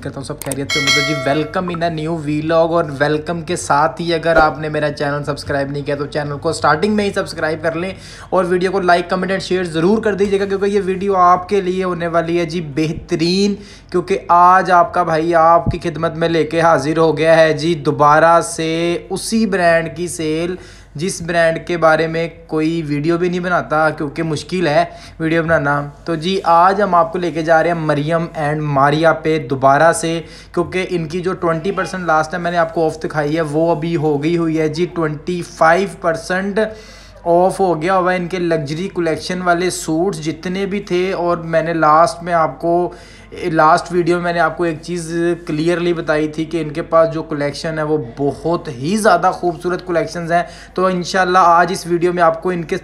करता हूँ सब खैरियत से मतलब जी welcome in a new vlog और वेलकम के साथ ही अगर आपने मेरा चैनल सब्सक्राइब नहीं किया तो चैनल को स्टार्टिंग में ही सब्सक्राइब कर लें और वीडियो को लाइक कमेंट एंड शेयर ज़रूर कर दीजिएगा क्योंकि ये वीडियो आपके लिए होने वाली है जी बेहतरीन क्योंकि आज आपका भाई आपकी खिदमत में लेके हाजिर हो गया है जी दोबारा से उसी ब्रांड की सेल जिस ब्रांड के बारे में कोई वीडियो भी नहीं बनाता क्योंकि मुश्किल है वीडियो बनाना तो जी आज हम आपको लेके जा रहे हैं मरियम एंड मारिया पे दोबारा से क्योंकि इनकी जो 20 परसेंट लास्ट टाइम मैंने आपको ऑफ दिखाई है वो अभी हो गई हुई है जी 25 परसेंट ऑफ हो गया हुआ इनके लग्जरी कलेक्शन वाले सूट्स जितने भी थे और मैंने लास्ट में आपको लास्ट वीडियो में मैंने आपको एक चीज़ क्लियरली बताई थी कि इनके पास जो कलेक्शन है वो बहुत ही ज़्यादा खूबसूरत कलेक्शंस हैं तो इन आज इस वीडियो में आपको इनके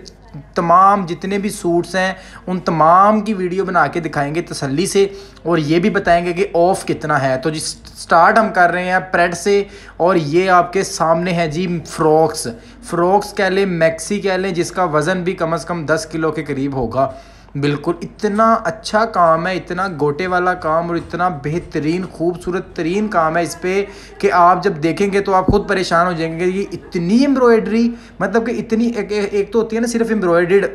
तमाम जितने भी सूट्स हैं उन तमाम की वीडियो बना के दिखाएंगे तसल्ली से और ये भी बताएंगे कि ऑफ़ कितना है तो जी स्टार्ट हम कर रहे हैं प्रेड से और ये आपके सामने है जी फ्रॉक्स फ्रॉक्स कह लें मैक्सी कह लें जिसका वज़न भी कम अज़ कम दस किलो के करीब होगा बिल्कुल इतना अच्छा काम है इतना गोटे वाला काम और इतना बेहतरीन खूबसूरत तरीन काम है इस पर कि आप जब देखेंगे तो आप खुद परेशान हो जाएंगे कि इतनी एम्ब्रॉयडरी मतलब कि इतनी एक, एक तो होती है ना सिर्फ एम्ब्रॉयड्रीड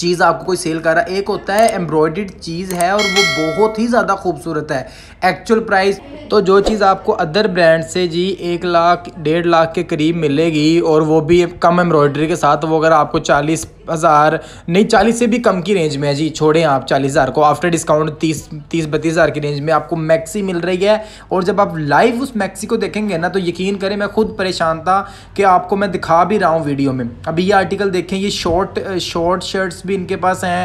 चीज़ आपको कोई सेल कर रहा है एक होता है एम्ब्रॉयड चीज़ है और वो बहुत ही ज़्यादा खूबसूरत है एक्चुअल प्राइस तो जो चीज़ आपको अदर ब्रांड से जी एक लाख डेढ़ लाख के करीब मिलेगी और वो भी कम एम्ब्रॉयड्री के साथ वो अगर आपको चालीस हज़ार नहीं चालीस से भी कम की रेंज में है जी छोड़ें आप चालीस हज़ार को आफ्टर डिस्काउंट तीस तीस बत्तीस हज़ार की रेंज में आपको मैक्सी मिल रही है और जब आप लाइव उस मैक्सी को देखेंगे ना तो यकीन करें मैं खुद परेशान था कि आपको मैं दिखा भी रहा हूँ वीडियो में अभी ये आर्टिकल देखें ये शॉर्ट शॉर्ट शर्ट्स भी इनके पास हैं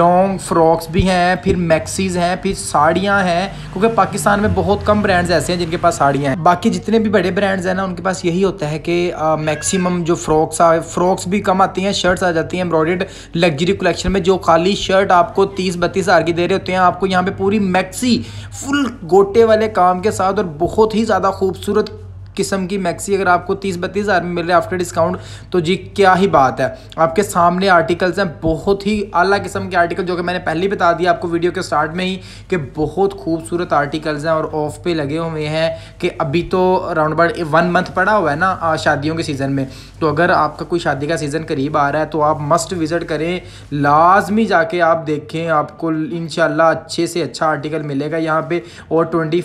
लॉन्ग फ्रॉक्स भी हैं फिर मैक्सीज हैं फिर साड़ियाँ हैं क्योंकि पाकिस्तान में बहुत कम ब्रांड्स ऐसे हैं जिनके पास साड़ियाँ हैं बाकी जितने भी बड़े ब्रांड्स हैं ना उनके पास यही होता है कि मैक्सिमम जो फ्रॉक्स आ फ्रॉक्स भी कम आती हैं शर्ट्स आ जाती हैं एम्ब्रॉयड लग्जरी कलेक्शन में जो खाली शर्ट आपको तीस बत्तीस हज़ार की दे रहे होते हैं आपको यहाँ पे पूरी मैक्सी फुल गोटे वाले काम के साथ और बहुत ही ज़्यादा खूबसूरत किस्म की मैक्सी अगर आपको तीस बत्तीस हज़ार में मिल रहा है आफ्टर डिस्काउंट तो जी क्या ही बात है आपके सामने आर्टिकल्स हैं बहुत ही अलग किस्म के आर्टिकल जो कि मैंने पहले ही बता दिया आपको वीडियो के स्टार्ट में ही कि बहुत खूबसूरत आर्टिकल्स हैं और ऑफ पे लगे हुए हैं कि अभी तो राउंड अबाउट वन मंथ पड़ा हुआ है ना शादियों के सीज़न में तो अगर आपका कोई शादी का सीज़न करीब आ रहा है तो आप मस्ट विज़िट करें लाजमी जाके आप देखें आपको इन अच्छे से अच्छा आर्टिकल मिलेगा यहाँ पर और ट्वेंटी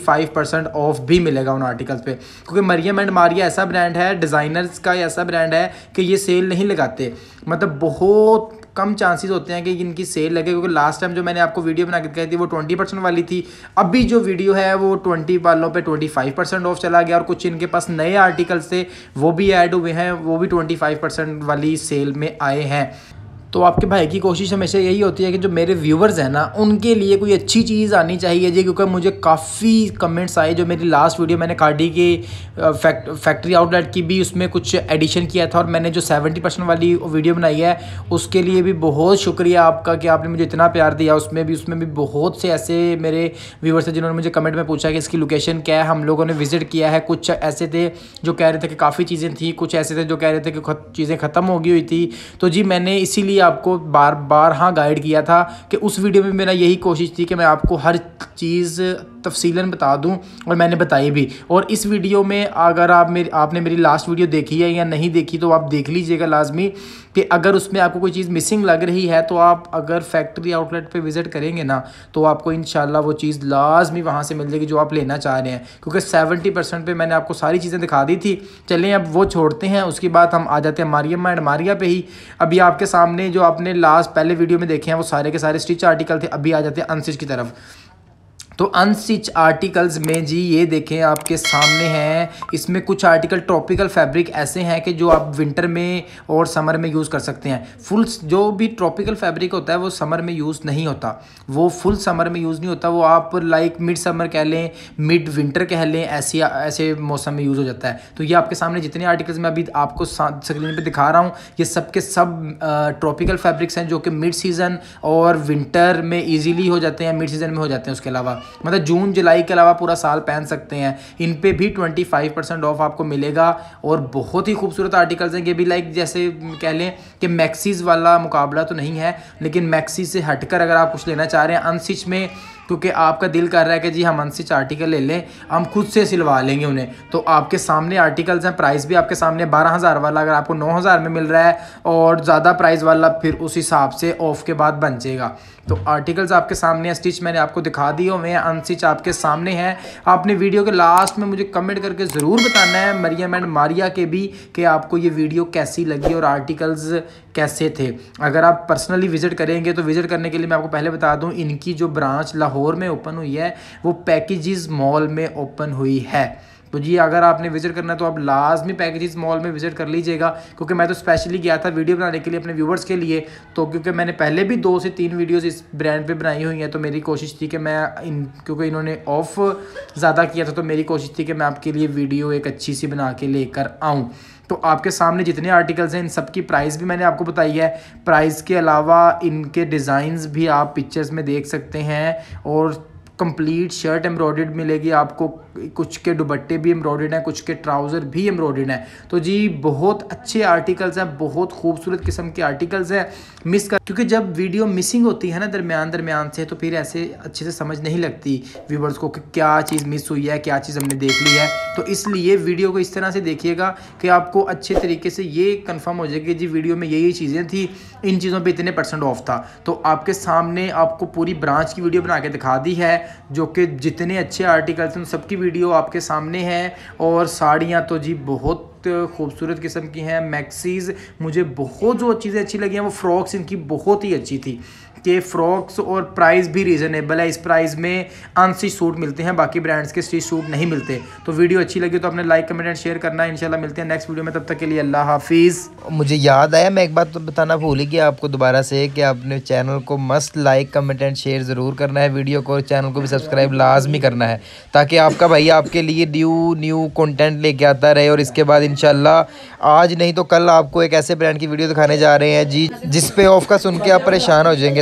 ऑफ भी मिलेगा उन आर्टिकल्स पर क्योंकि मरियम एंड मारिया ऐसा ब्रांड है डिज़ाइनर्स का ऐसा ब्रांड है कि ये सेल नहीं लगाते मतलब बहुत कम चांसेस होते हैं कि इनकी सेल लगे क्योंकि लास्ट टाइम जो मैंने आपको वीडियो बना के कही थी वो ट्वेंटी परसेंट वाली थी अभी जो वीडियो है वो ट्वेंटी वालों पे ट्वेंटी फाइव परसेंट ऑफ चला गया और कुछ इनके पास नए आर्टिकल्स थे वो भी ऐड हुए हैं वो भी ट्वेंटी फाइव परसेंट वाली सेल में आए हैं तो आपके भाई की कोशिश हमेशा यही होती है कि जो मेरे व्यूवर्स हैं ना उनके लिए कोई अच्छी चीज़ आनी चाहिए जी क्योंकि मुझे काफ़ी कमेंट्स आए जो मेरी लास्ट वीडियो मैंने काटी की फैक्ट फैक्ट्री आउटलेट की भी उसमें कुछ एडिशन किया था और मैंने जो सेवेंटी परसेंट वाली वीडियो बनाई है उसके लिए भी बहुत शुक्रिया आपका कि आपने मुझे इतना प्यार दिया उसमें भी उसमें भी बहुत से ऐसे मेरे व्यूवर्स थे जिन्होंने मुझे कमेंट में पूछा कि इसकी लोकेशन क्या है हम लोगों ने विज़िट किया है कुछ ऐसे थे जो कह रहे थे कि काफ़ी चीज़ें थी कुछ ऐसे थे जो कह रहे थे कि चीज़ें ख़त्म हो गई हुई थी तो जी मैंने इसीलिए ही आपको बार बार हाँ गाइड किया था कि उस वीडियो में मेरा यही कोशिश थी कि मैं आपको हर चीज़ तफसीला बता दूँ और मैंने बताई भी और इस वीडियो में अगर आप मेरे आपने मेरी लास्ट वीडियो देखी है या नहीं देखी तो आप देख लीजिएगा लाजमी कि अगर उसमें आपको कोई चीज़ मिसिंग लग रही है तो आप अगर फैक्ट्री आउटलेट पर विज़िट करेंगे ना तो आपको इन वो चीज़ लाजमी वहाँ से मिल जाएगी जो आप लेना चाह रहे हैं क्योंकि सेवेंटी परसेंट पर मैंने आपको सारी चीज़ें दिखा दी थी चलें अब वो छोड़ते हैं उसके बाद हम आ जाते हैं मारिया एंड मारिया पे ही अभी आपके सामने जो आपने लास्ट पहले वीडियो में देखे हैं वो सारे के सारे स्टिच आर्टिकल थे अभी आ जाते हैं अनसिच की तरफ तो अनस्टिच आर्टिकल्स में जी ये देखें आपके सामने हैं इसमें कुछ आर्टिकल ट्रॉपिकल फैब्रिक ऐसे हैं कि जो आप विंटर में और समर में यूज़ कर सकते हैं फुल जो भी ट्रॉपिकल फैब्रिक होता है वो समर में यूज़ नहीं होता वो फुल समर में यूज़ नहीं होता वो आप लाइक मिड समर कह लें मिड विंटर कह लें ऐसे ऐसे मौसम में यूज़ हो जाता है तो ये आपके सामने जितने आर्टिकल्स मैं अभी आपको स्क्रीन पर दिखा रहा हूँ ये सब के सब ट्रॉपिकल फैब्रिक्स हैं जो कि मिड सीज़न और विंटर में ईजिली हो जाते हैं मिड सीज़न में हो जाते हैं उसके अलावा मतलब जून जुलाई के अलावा पूरा साल पहन सकते हैं इन पर भी ट्वेंटी फाइव परसेंट ऑफ आपको मिलेगा और बहुत ही खूबसूरत आर्टिकल्स हैं ये भी लाइक जैसे कह लें कि मैक्सीज़ वाला मुकाबला तो नहीं है लेकिन मैक्सी से हटकर अगर आप कुछ लेना चाह रहे हैं अनसिच में क्योंकि आपका दिल कर रहा है कि जी हम अनसिच आर्टिकल ले लें हम खुद से सिलवा लेंगे उन्हें तो आपके सामने आर्टिकल्स हैं प्राइस भी आपके सामने बारह हज़ार वाला अगर आपको नौ हज़ार में मिल रहा है और ज़्यादा प्राइस वाला फिर उस हिसाब से ऑफ के बाद बन जाएगा तो आर्टिकल्स आपके सामने स्टिच मैंने आपको दिखा दिए हुए हैं अनसिच आपके सामने हैं आपने वीडियो के लास्ट में मुझे कमेंट करके ज़रूर बताना है मरियम एंड मारिया के भी कि आपको ये वीडियो कैसी लगी और आर्टिकल्स कैसे थे अगर आप पर्सनली विज़िट करेंगे तो विज़िट करने के लिए मैं आपको पहले बता दूँ इनकी जो ब्रांच लाहौर लाहौर में ओपन हुई है वो पैकेजेस मॉल में ओपन हुई है तो जी अगर आपने विजिट करना है तो आप लाजमी पैकेजेस मॉल में विजिट कर लीजिएगा क्योंकि मैं तो स्पेशली गया था वीडियो बनाने के लिए अपने व्यूवर्स के लिए तो क्योंकि मैंने पहले भी दो से तीन वीडियोस इस ब्रांड पे बनाई हुई हैं तो मेरी कोशिश थी कि मैं इन क्योंकि इन्होंने ऑफ़ ज़्यादा किया था तो मेरी कोशिश थी कि मैं आपके लिए वीडियो एक अच्छी सी बना के लेकर आऊँ तो आपके सामने जितने आर्टिकल्स हैं इन सब की प्राइस भी मैंने आपको बताई है प्राइस के अलावा इनके डिज़ाइंस भी आप पिक्चर्स में देख सकते हैं और कंप्लीट शर्ट एम्ब्रॉयड मिलेगी आपको कुछ के दुबट्टे भी एम्ब्रॉयड हैं कुछ के ट्राउज़र भी एम्ब्रॉयड हैं तो जी बहुत अच्छे आर्टिकल्स हैं बहुत खूबसूरत किस्म के आर्टिकल्स हैं मिस कर क्योंकि जब वीडियो मिसिंग होती है ना दरमियान दरमियान से तो फिर ऐसे अच्छे से समझ नहीं लगती व्यूवर्स को कि क्या चीज़ मिस हुई है क्या चीज़ हमने देख ली है तो इसलिए वीडियो को इस तरह से देखिएगा कि आपको अच्छे तरीके से ये कन्फर्म हो जाएगी जी वीडियो में यही चीज़ें थी इन चीज़ों पर इतने परसेंट ऑफ था तो आपके सामने आपको पूरी ब्रांच की वीडियो बना के दिखा दी है जो कि जितने अच्छे आर्टिकल्स हैं उन सबकी वीडियो आपके सामने है और साड़ियाँ तो जी बहुत खूबसूरत किस्म की हैं मैक्सीज़ मुझे बहुत जो चीज़ें अच्छी लगी हैं वो फ्रॉक्स इनकी बहुत ही अच्छी थी के फ्रॉक्स और प्राइस भी रीज़नेबल है इस प्राइस में अनसी सूट मिलते हैं बाकी ब्रांड्स के सी सूट नहीं मिलते तो वीडियो अच्छी लगी तो अपने लाइक कमेंट एंड शेयर करना शाला मिलते हैं नेक्स्ट वीडियो में तब तक के लिए अल्लाह हाफिज़ मुझे याद आया मैं एक बात तो बताना भूल गया आपको दोबारा से कि आपने चैनल को मस्त लाइक कमेंट एंड शेयर ज़रूर करना है वीडियो को और चैनल को भी सब्सक्राइब लाजमी करना है ताकि आपका भाई आपके लिए न्यू न्यू कॉन्टेंट लेके आता रहे और इसके बाद इन आज नहीं तो कल आपको एक ऐसे ब्रांड की वीडियो दिखाने जा रहे हैं जी जिस पे ऑफ का सुन के आप परेशान हो जाएंगे